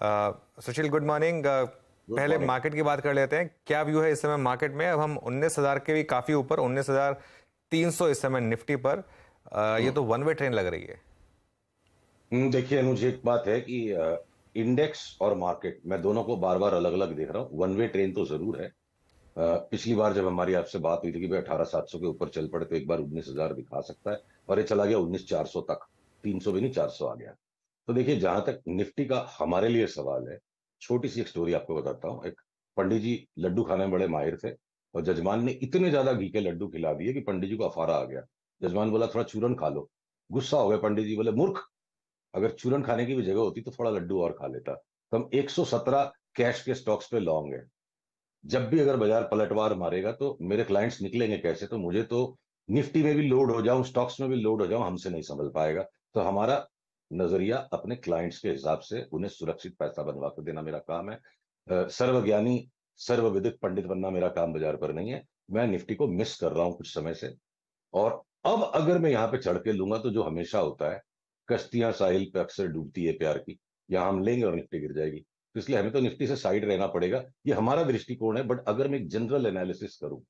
Uh, Sushil good morning uh, पहले market की बात कर लेते हैं क्या व्यू है इस समय मार्केट में अब हम उन्नीस हजार के भी काफी ऊपर उन्नीस हजार तीन सौ इस समय निफ्टी पर आ, uh, ये तो वन वे ट्रेन लग रही है हम्म, देखिए मुझे एक बात है कि इंडेक्स और मार्केट मैं दोनों को बार बार अलग अलग देख रहा हूँ वन वे ट्रेन तो जरूर है पिछली बार जब हमारी आपसे बात हुई थी कि भाई अठारह सात सौ के ऊपर चल पड़े तो एक बार उन्नीस हजार दिखा सकता है और ये चला गया उन्नीस चार सौ तक तीन सौ भी नहीं चार सौ आ गया तो देखिए जहां तक निफ्टी का हमारे लिए सवाल है छोटी सी एक स्टोरी आपको बताता हूँ एक पंडित जी लड्डू खाने में बड़े माहिर थे और जजमान ने इतने ज्यादा घी के लड्डू खिला दिए कि पंडित जी को अफारा आ गया जजमान बोला थोड़ा चूरन खा लो गुस्सा हो गया पंडित जी बोले मूर्ख अगर चूरन खाने की भी जगह होती तो थोड़ा लड्डू और खा लेता तो हम एक कैश के स्टॉक्स पे लॉन्ग है जब भी अगर बाजार पलटवार मारेगा तो मेरे क्लाइंट्स निकलेंगे कैसे तो मुझे तो निफ्टी में भी लोड हो जाऊं स्टॉक्स में भी लोड हो जाऊं हमसे नहीं संभल पाएगा तो हमारा नजरिया अपने क्लाइंट्स के हिसाब से उन्हें सुरक्षित पैसा बनवा कर देना मेरा काम है सर्वज्ञानी सर्वविदित पंडित बनना मेरा काम बाजार पर नहीं है मैं निफ्टी को मिस कर रहा हूं कुछ समय से और अब अगर मैं यहाँ पे चढ़ के लूंगा तो जो हमेशा होता है कश्तियां साहिल पे अक्सर डूबती है प्यार की यहाँ हम लेंगे और निफ्टी गिर जाएगी तो इसलिए हमें तो निफ्टी से साइड रहना पड़ेगा ये हमारा दृष्टिकोण है बट अगर मैं एक जनरल एनालिसिस करूं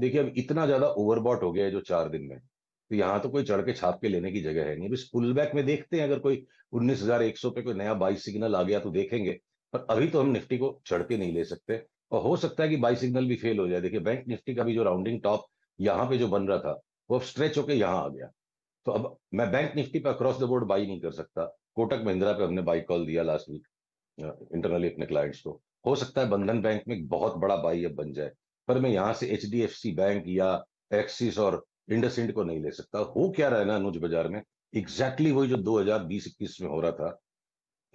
देखिए अब इतना ज्यादा ओवरबॉट हो गया है जो चार दिन में तो यहाँ तो कोई चढ़ के छाप के लेने की जगह है नहीं अभी इस पुल बैक में देखते हैं अगर कोई उन्नीस हजार एक सौ पे कोई नया बाई सिग्नल आ गया तो देखेंगे पर अभी तो हम निफ्टी को चढ़ के नहीं ले सकते और हो सकता है कि बाई सिग्नल भी फेल हो जाए देखिए बैंक निफ्टी का भी जो राउंडिंग टॉप यहाँ पे जो बन रहा था वो अब स्ट्रेच होकर यहाँ आ गया तो अब मैं बैंक निफ्टी पर अक्रॉस द बोर्ड बाई नहीं कर सकता कोटक महिंद्रा पे हमने बाई कॉल दिया लास्ट वीक इंटरनली अपने क्लाइंट्स को हो सकता है बंधन बैंक में बहुत बड़ा बाई अब बन जाए पर मैं यहाँ से एच बैंक या एक्सिस और इंडस इंड को नहीं ले सकता हो क्या रहा है ना अनुज बाजार में एग्जैक्टली exactly वही जो दो हजार में हो रहा था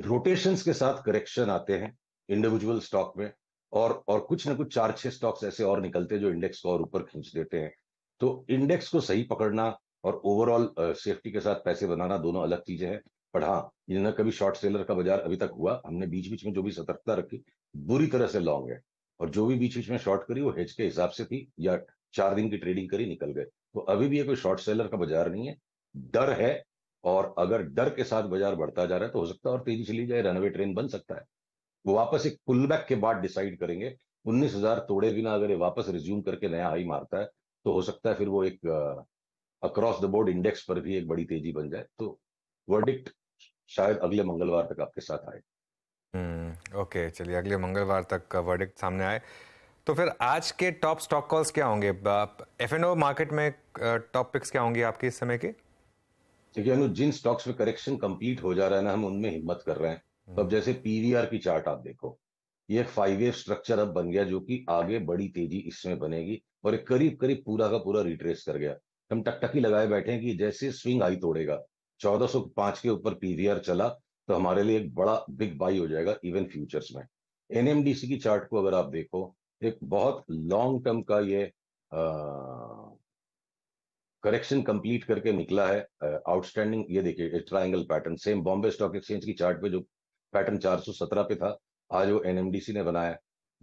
रोटेशंस के साथ करेक्शन आते हैं इंडिविजुअल स्टॉक में और और कुछ ना कुछ चार छह स्टॉक्स ऐसे और निकलते हैं जो इंडेक्स को और ऊपर खींच देते हैं तो इंडेक्स को सही पकड़ना और ओवरऑल सेफ्टी के साथ पैसे बनाना दोनों अलग चीजें हैं पर हाँ ये ना कभी शॉर्ट सेलर का बाजार अभी तक हुआ हमने बीच बीच में जो भी सतर्कता रखी बुरी तरह से लॉन्ग है और जो भी बीच बीच में शॉर्ट करी वो हेज के हिसाब से थी या चार दिन की ट्रेडिंग करी निकल गए तो अभी भी ये कोई शॉर्ट सेलर का बाजार नहीं है डर है और अगर डर के साथ बाजार बढ़ता जा रहा है तो हो सकता है और तेजी चली जाए रनवे ट्रेन बन सकता है वो वापस एक पुल बैक के बाद डिसाइड करेंगे उन्नीस हजार तोड़े बिना अगर ये वापस रिज्यूम करके नया हाई मारता है तो हो सकता है फिर वो एक अक्रॉस द बोर्ड इंडेक्स पर भी एक बड़ी तेजी बन जाए तो वर्डिक्ट शायद अगले मंगलवार तक आपके साथ आए ओके हम्म, चलिए अगले मंगलवार तक वर्डिक्ट सामने आए तो फिर आज के टॉप स्टॉक कॉल्स क्या होंगे एफ एन ओ मार्केट में टॉप पिक्स क्या होंगे आपके इस समय के देखिए अनु जिन स्टॉक्स में करेक्शन कंप्लीट हो जा रहा है ना हम उनमें हिम्मत कर रहे हैं तो अब जैसे पीवीआर की चार्ट आप देखो ये फाइव ईयर स्ट्रक्चर अब बन गया जो कि आगे बड़ी तेजी इसमें बनेगी और एक करीब करीब पूरा का पूरा रिट्रेस कर गया हम टकटकी लगाए बैठे हैं कि जैसे स्विंग आई तोड़ेगा चौदह के ऊपर पीवीआर चला तो हमारे लिए एक बड़ा बिग बाई हो जाएगा इवन फ्यूचर्स में एनएमडीसी की चार्ट को अगर आप देखो एक बहुत लॉन्ग टर्म का ये करेक्शन कंप्लीट करके निकला है आउटस्टैंडिंग ये देखिए triangle pattern same Bombay Stock Exchange की चार्ट पे जो पैटर्न 417 पे था आज वो एनएमडीसी ने बनाया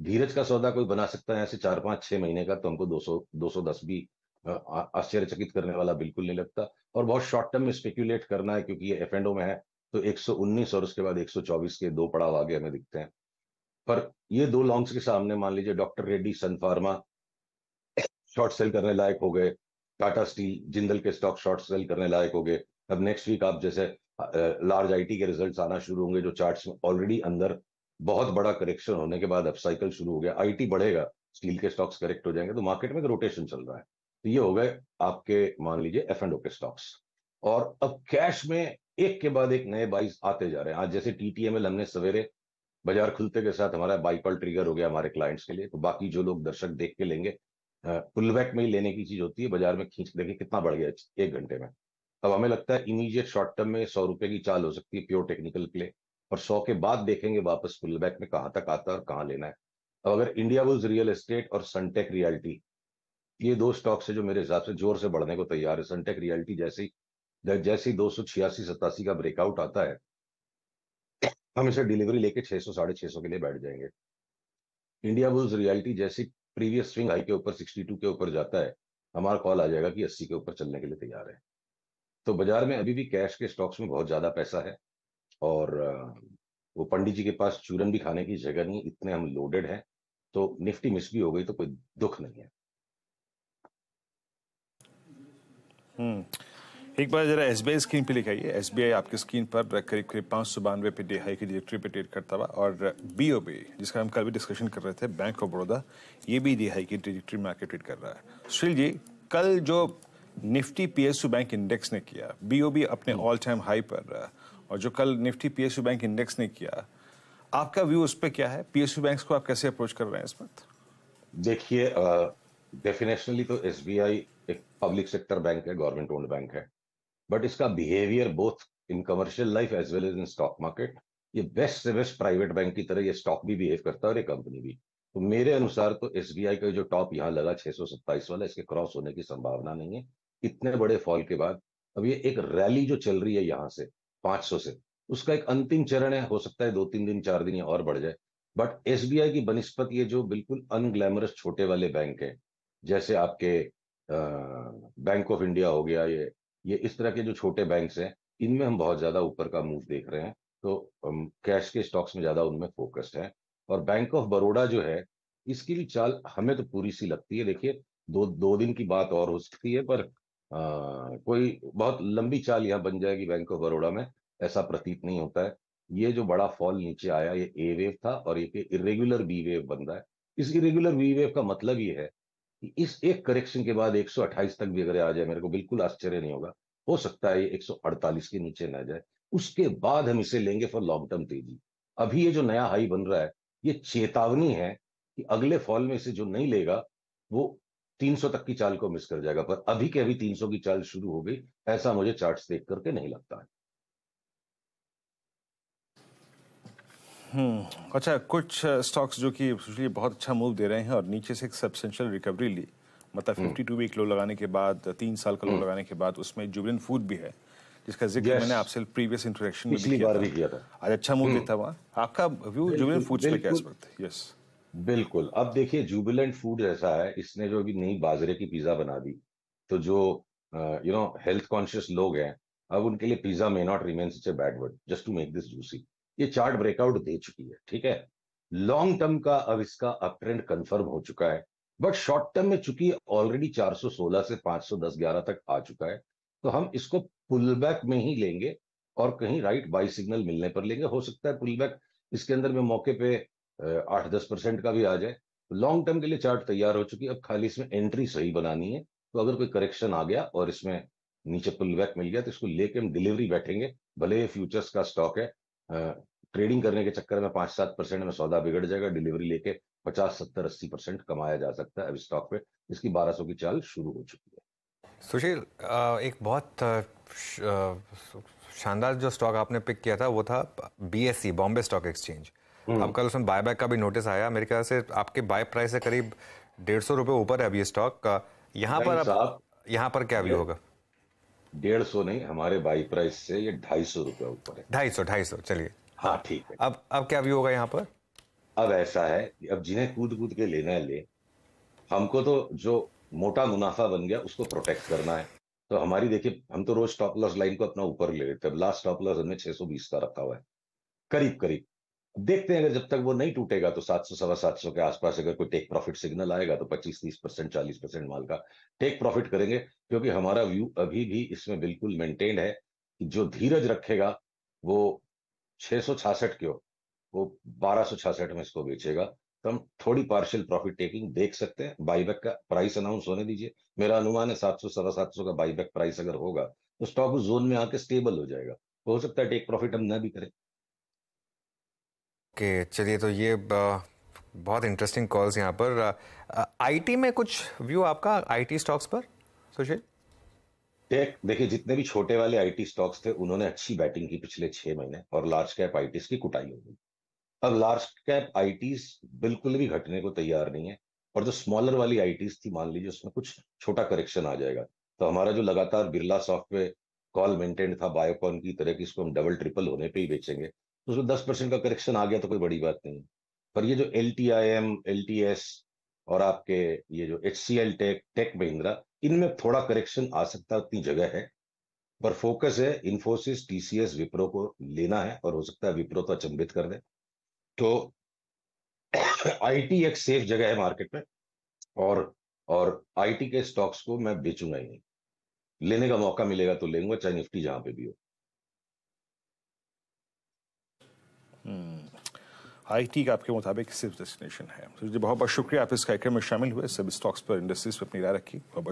धीरज का सौदा कोई बना सकता है ऐसे चार पांच छह महीने का तो हमको 200 210 भी आश्चर्यचकित करने वाला बिल्कुल नहीं लगता और बहुत शॉर्ट टर्म में स्पेक्यूलेट करना है क्योंकि ये एफ में है तो 119 और उसके बाद 124 के दो पड़ाव आगे हमें दिखते हैं पर ये दो लॉन्ग्स के सामने मान लीजिए doctor Reddy Sun Pharma short sell करने लायक हो गए टाटा स्टील जिंदल के स्टॉक शॉर्ट सेल करने लायक हो गए अब नेक्स्ट वीक आप जैसे लार्ज आईटी के रिजल्ट्स आना शुरू होंगे जो चार्ट्स में ऑलरेडी अंदर बहुत बड़ा करेक्शन होने के बाद अब साइकिल शुरू हो गया आईटी बढ़ेगा स्टील के स्टॉक्स करेक्ट हो जाएंगे तो मार्केट में रोटेशन चल रहा है तो ये हो गए आपके मान लीजिए एफ एंड ओ के स्टॉक्स और अब कैश में एक के बाद एक नए बाइस आते जा रहे हैं आज जैसे टीटीएमएल हमने सवेरे बाजार खुलते के साथ हमारा बाइकॉल ट्रिगर हो गया हमारे क्लाइंट्स के लिए तो बाकी जो लोग दर्शक देख के लेंगे पुल बैक में ही लेने की चीज होती है बाजार में खींच देखिए कितना बढ़ गया एक घंटे में अब हमें लगता है इमीडिएट शॉर्ट टर्म में सौ रुपए की चाल हो सकती है प्योर टेक्निकल प्ले और सौ के बाद देखेंगे वापस पुल बैक में कहाँ तक आता है और कहाँ लेना है अब अगर इंडिया बुल्स रियल एस्टेट और सनटेक रियालिटी ये दो स्टॉक्स है जो मेरे हिसाब से जोर से बढ़ने को तैयार है सनटेक रियालिटी जैसी जैसी दो सौ छियासी सतासी का ब्रेकआउट आता है हम इसे डिलीवरी लेके 600 साढ़े छह के लिए बैठ जाएंगे इंडिया बुल्स रियलिटी जैसी प्रीवियस स्विंग हाई के ऊपर 62 के ऊपर जाता है हमारा कॉल आ जाएगा कि 80 के ऊपर चलने के लिए तैयार है तो बाजार में अभी भी कैश के स्टॉक्स में बहुत ज़्यादा पैसा है और वो पंडित जी के पास चूरन भी खाने की जगह नहीं इतने हम लोडेड हैं तो निफ्टी मिस भी हो गई तो कोई दुख नहीं है हम्म एक बार जरा एस बी आई स्क्रीन पर लिखाइए एस बी आई आपकी स्क्रीन पर करीब करीब पाँच सौ बानवे पे डीआई की डायरेक्टरी पे ट्रेड करता हुआ और बी ओ बी जिसका हम कल भी डिस्कशन कर रहे थे बैंक ऑफ बड़ौदा ये भी डीआई की डायरेक्टरी में आके ट्रेड कर रहा है सुशील जी कल जो निफ्टी पी बैंक इंडेक्स ने किया बी अपने ऑल टाइम हाई पर और जो कल निफ्टी पी बैंक इंडेक्स ने किया आपका व्यू उस पर क्या है पी बैंक को आप कैसे अप्रोच कर रहे हैं इस वक्त देखिए डेफिनेशनली तो एस एक पब्लिक सेक्टर बैंक है गवर्नमेंट ओन्ड बैंक है बट इसका behaviour both in commercial life as well as in stock market ये बेस्ट से बेस्ट प्राइवेट बैंक की तरह ये स्टॉक भी बिहेव करता है और ये कंपनी भी तो मेरे अनुसार तो एस का जो टॉप यहाँ लगा छह वाला इसके क्रॉस होने की संभावना नहीं है इतने बड़े फॉल के बाद अब ये एक रैली जो चल रही है यहाँ से 500 से उसका एक अंतिम चरण है हो सकता है दो तीन दिन चार दिन और बढ़ जाए बट एस की बनस्पत ये जो बिल्कुल अनग्लैमरस छोटे वाले बैंक हैं जैसे आपके बैंक ऑफ इंडिया हो गया ये ये इस तरह के जो छोटे बैंक्स हैं इनमें हम बहुत ज्यादा ऊपर का मूव देख रहे हैं तो कैश um, के स्टॉक्स में ज्यादा उनमें फोकस है और बैंक ऑफ बड़ोडा जो है इसकी भी चाल हमें तो पूरी सी लगती है देखिए दो दो दिन की बात और हो सकती है पर आ, कोई बहुत लंबी चाल यहाँ बन जाएगी बैंक ऑफ बड़ोडा में ऐसा प्रतीत नहीं होता है ये जो बड़ा फॉल नीचे आया ये ए वेव था और एक इरेगुलर बी वेव बन रहा है इस इरेगुलर बी वेव का मतलब ये है इस एक करेक्शन के बाद 128 तक भी अगर आ जाए मेरे को बिल्कुल आश्चर्य नहीं होगा हो सकता है ये 148 के नीचे ना जाए उसके बाद हम इसे लेंगे फॉर लॉन्ग टर्म तेजी अभी ये जो नया हाई बन रहा है ये चेतावनी है कि अगले फॉल में इसे जो नहीं लेगा वो 300 तक की चाल को मिस कर जाएगा पर अभी के अभी 300 की चाल शुरू हो गई ऐसा मुझे चार्ट देख करके नहीं लगता है हम्म अच्छा कुछ स्टॉक्स जो कि यूजली बहुत अच्छा मूव दे रहे हैं और नीचे से एक सब्सटेंशियल रिकवरी ली मतलब फिफ्टी टू वीक लो लगाने के बाद तीन साल का लो हम्म। लगाने के बाद उसमें जुबिन फूड भी है जिसका जिक्र मैंने आपसे प्रीवियस इंटरेक्शन में भी किया, भी किया था आज अच्छा मूव देता हम्म। हुआ आपका व्यू जुबिन फूड पे क्या इस वक्त यस बिल्कुल अब देखिए जुबिलेंट फूड ऐसा है इसने जो अभी नई बाजरे की पिज्जा बना दी तो जो यू नो हेल्थ कॉन्शियस लोग हैं अब उनके लिए pizza may not remain such a bad word just to make this juicy ये चार्ट ब्रेकआउट दे चुकी है ठीक है लॉन्ग टर्म का अब इसका अप ट्रेंड कंफर्म हो चुका है बट शॉर्ट टर्म में चूंकि ऑलरेडी 416 से 510 11 तक आ चुका है तो हम इसको पुल बैक में ही लेंगे और कहीं राइट बाई सिग्नल मिलने पर लेंगे हो सकता है पुल बैक इसके अंदर में मौके पे आठ दस परसेंट का भी आ जाए लॉन्ग टर्म के लिए चार्ट तैयार हो चुकी है अब खाली इसमें एंट्री सही बनानी है तो अगर कोई करेक्शन आ गया और इसमें नीचे पुल बैक मिल गया तो इसको लेके हम डिलीवरी बैठेंगे भले फ्यूचर्स का स्टॉक है ट्रेडिंग करने के चक्कर में पांच सात परसेंट में सौदा बिगड़ जाएगा डिलीवरी लेके पचास सत्तर अस्सी परसेंट कमाया जा सकता है अब स्टॉक पे इसकी बारह सौ की चाल शुरू हो चुकी है सुशील एक बहुत शानदार जो स्टॉक आपने पिक किया था वो था बीएससी बॉम्बे स्टॉक एक्सचेंज अब कल उसमें बायबैक का भी नोटिस आया मेरे ख्याल से आपके बाय प्राइस से करीब डेढ़ सौ रुपये ऊपर है अभी स्टॉक का यहाँ पर अब यहाँ पर क्या भी होगा डेढ़ सौ नहीं हमारे बाई प्राइस से ये ढाई सौ रुपया ऊपर है ढाई सौ ढाई सौ चलिए हाँ ठीक है अब अब क्या व्यू होगा यहाँ पर अब ऐसा है कि अब जिन्हें कूद कूद के लेना है ले हमको तो जो मोटा मुनाफा बन गया उसको प्रोटेक्ट करना है तो हमारी देखिए हम तो रोज स्टॉप लॉस लाइन को अपना ऊपर ले लेते हैं लास्ट स्टॉप लॉस हमने बीस का रखा हुआ है करीब करीब देखते हैं अगर जब तक वो नहीं टूटेगा तो सात सौ सवा सात सौ के आसपास अगर कोई टेक प्रॉफिट सिग्नल आएगा तो पच्चीस तीस परसेंट चालीस परसेंट माल का टेक प्रॉफिट करेंगे क्योंकि हमारा व्यू अभी भी इसमें बिल्कुल मेंटेन है कि जो धीरज रखेगा वो 666 सौ हो वो 1266 में इसको बेचेगा तो हम थोड़ी पार्शियल प्रॉफिट टेकिंग देख सकते हैं बाईबैक का प्राइस अनाउंस होने दीजिए मेरा अनुमान है सात सौ सवा सात सौ का बाईबैक प्राइस अगर होगा तो स्टॉक उस जोन में आके स्टेबल हो जाएगा हो सकता है टेक प्रॉफिट हम ना भी करें okay, चलिए तो ये बहुत इंटरेस्टिंग कॉल्स यहाँ पर आईटी में कुछ व्यू आपका आईटी स्टॉक्स पर सुशील so, टेक देखिए जितने भी छोटे वाले आईटी स्टॉक्स थे उन्होंने अच्छी बैटिंग की पिछले छह महीने और लार्ज कैप आईटीज की कुटाई हो गई अब लार्ज कैप आईटीज बिल्कुल भी घटने को तैयार नहीं है और जो स्मॉलर वाली आईटीज थी मान लीजिए उसमें कुछ छोटा करेक्शन आ जाएगा तो हमारा जो लगातार बिरला सॉफ्टवेयर कॉल मेंटेन था बायोकॉन की तरह की इसको हम डबल ट्रिपल होने पे ही बेचेंगे तो उसमें दस परसेंट का करेक्शन आ गया तो कोई बड़ी बात नहीं पर ये जो L T I M L T S और आपके ये जो H C L Tech Tech Mahindra इनमें थोड़ा करेक्शन आ सकता है उतनी जगह है पर फोकस है इन्फोसिस टीसीएस विप्रो को लेना है और हो सकता है विप्रो तो अचंबित कर दे तो आईटी एक सेफ जगह है मार्केट में और और आईटी के स्टॉक्स को मैं बेचूंगा ही नहीं लेने का मौका मिलेगा तो लेंगे चाहे निफ्टी जहां पे भी हो आईटी हम्म, का आपके मुताबिक सिर्फ डेस्टिनेशन है तो बहुत बहुत शुक्रिया आप इस कार्यक्रम में शामिल हुए सभी स्टॉक्स पर इंडस्ट्रीज पर अपनी राय रखी बहुत